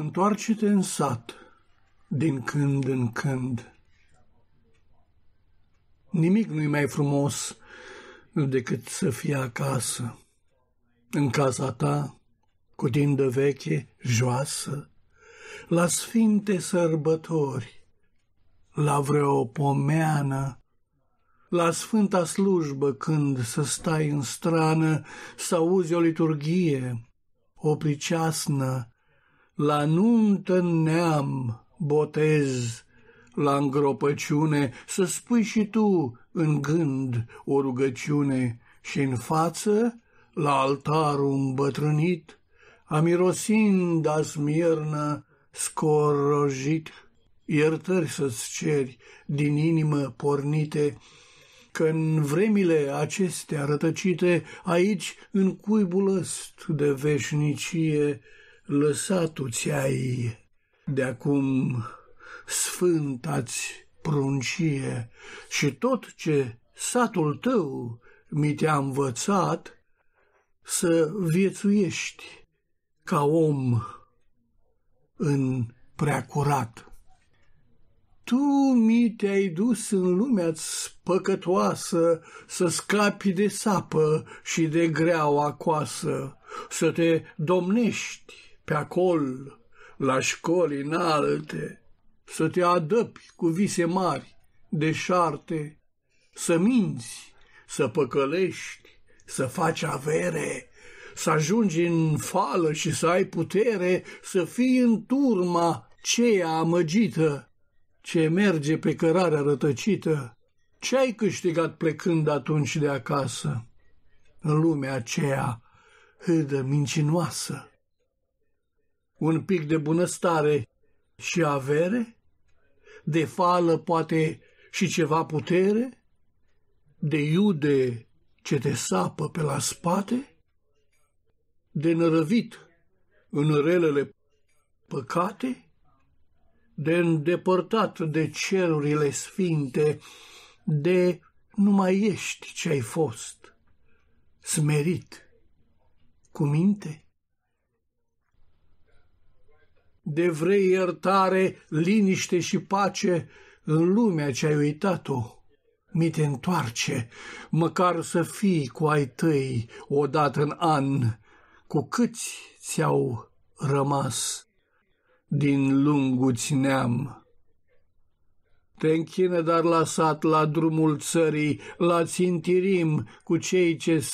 Întoarce-te în sat, din când în când. Nimic nu-i mai frumos decât să fie acasă, în casa ta, cu tindă veche, joasă, la sfinte sărbători, la vreo pomeană, la sfânta slujbă când să stai în strană, să auzi o liturghie, o priceasnă, la nuntă neam, botez, la îngropăciune, să spui și tu în gând o rugăciune și în față, la altarul îmbătrânit, amirosind asmiernă scorojit, iertări să-ți ceri din inimă pornite, că în vremile acestea rătăcite, aici, în cuibul ăst de veșnicie, lăsat-o ți-ai de acum sfântați pruncie și tot ce satul tău mi te-a învățat să viețuiești ca om în preacurat. Tu mi te-ai dus în lumea păcătoasă să scapi de sapă și de greaua coasă, să te domnești pe acolo, la școli înalte, să te adăpi cu vise mari, deșarte, să minți, să păcălești, să faci avere, să ajungi în fală și să ai putere, să fii în turma ceea amăgită, ce merge pe cărarea rătăcită. Ce ai câștigat plecând atunci de acasă? În lumea aceea hâdă mincinoasă, un pic de bunăstare și avere, de fală poate și ceva putere, de iude ce te sapă pe la spate, de nărăvit în relele păcate, de îndepărtat de cerurile sfinte, de nu mai ești ce ai fost, smerit, cu minte? de vrei iertare, liniște și pace în lumea ce ai uitat-o. Mi te întoarce, măcar să fii cu ai tăi odată în an, cu câți ți-au rămas din lunguți neam. Te închină dar la sat, la drumul țării, la țintirim cu cei ce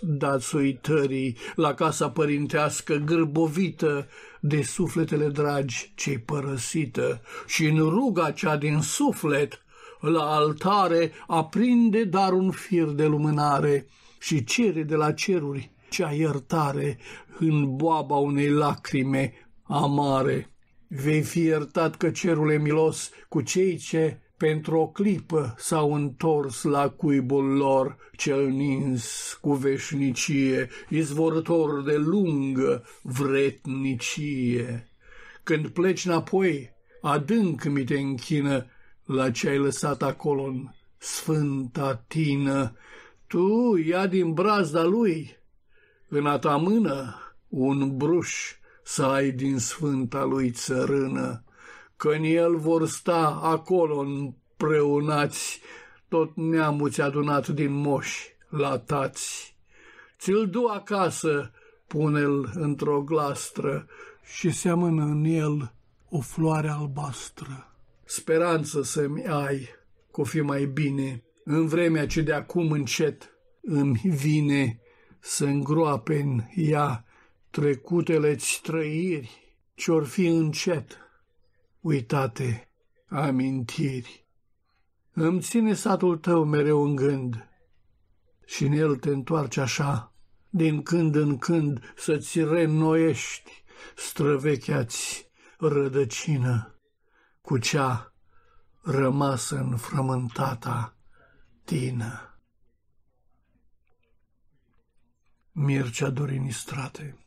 dați uitării, la casa părintească gârbovită, de sufletele dragi cei părăsită, și în ruga cea din suflet, la altare, aprinde dar un fir de lumânare și cere de la ceruri cea iertare în boaba unei lacrime amare. Vei fi iertat că cerul e milos cu cei ce pentru o clipă s-au întors la cuibul lor cel nins cu veșnicie, izvorător de lungă vretnicie. Când pleci înapoi, adânc mi te închină la ce ai lăsat acolo în sfânta tină. Tu ia din brazda lui, în a ta mână, un bruș să ai din sfânta lui țărână, că în el vor sta acolo împreunați tot neamul ți adunat din moși, latați. Ți-l du acasă, pune-l într-o glastră și seamănă în el o floare albastră. Speranță să-mi ai, cu fi mai bine, în vremea ce de acum încet îmi vine să îngroape în ea Trecutele-ți trăiri ce-or fi încet uitate amintiri. Îmi ține satul tău mereu în gând și în el te întoarce așa, din când în când să-ți renoiești străvechea-ți rădăcină cu cea rămasă în frământata tină. Mircea Dorinistrate